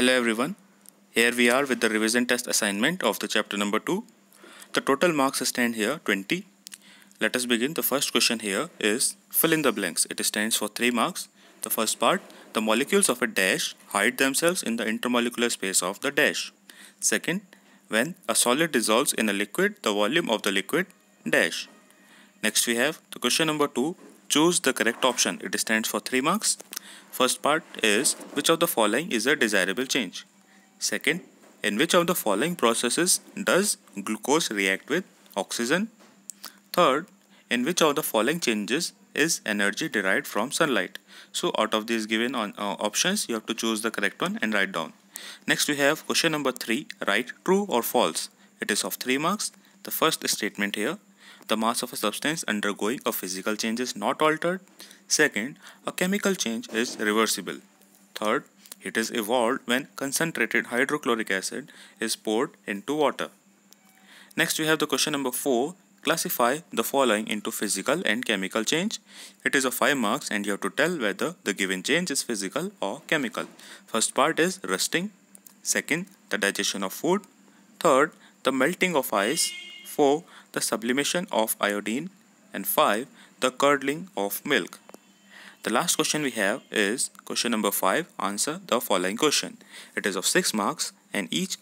Hello everyone. Here we are with the revision test assignment of the chapter number 2. The total marks stand here 20. Let us begin. The first question here is fill in the blanks. It stands for 3 marks. The first part, the molecules of a dash hide themselves in the intermolecular space of the dash. Second, when a solid dissolves in a liquid, the volume of the liquid dash. Next we have the question number 2 Choose the correct option. It stands for 3 marks. First part is which of the following is a desirable change. Second, in which of the following processes does glucose react with oxygen? Third, in which of the following changes is energy derived from sunlight? So out of these given on, uh, uh, options, you have to choose the correct one and write down. Next we have question number 3, write true or false. It is of 3 marks. The first statement here, the mass of a substance undergoing a physical change is not altered. Second, a chemical change is reversible. Third, it is evolved when concentrated hydrochloric acid is poured into water. Next, we have the question number 4. Classify the following into physical and chemical change. It is a 5 marks and you have to tell whether the given change is physical or chemical. First part is rusting. Second, the digestion of food. Third, the melting of ice. 4. The sublimation of iodine and 5. The curdling of milk. The last question we have is question number 5. Answer the following question. It is of 6 marks and each,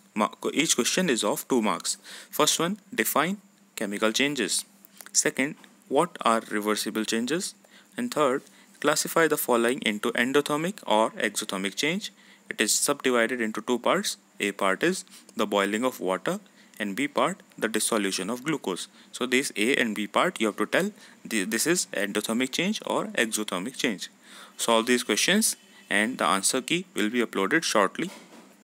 each question is of 2 marks. First one, define chemical changes. Second, what are reversible changes? And third, classify the following into endothermic or exothermic change. It is subdivided into two parts. A part is the boiling of water and B part the dissolution of glucose. So this A and B part you have to tell this is endothermic change or exothermic change. Solve these questions and the answer key will be uploaded shortly.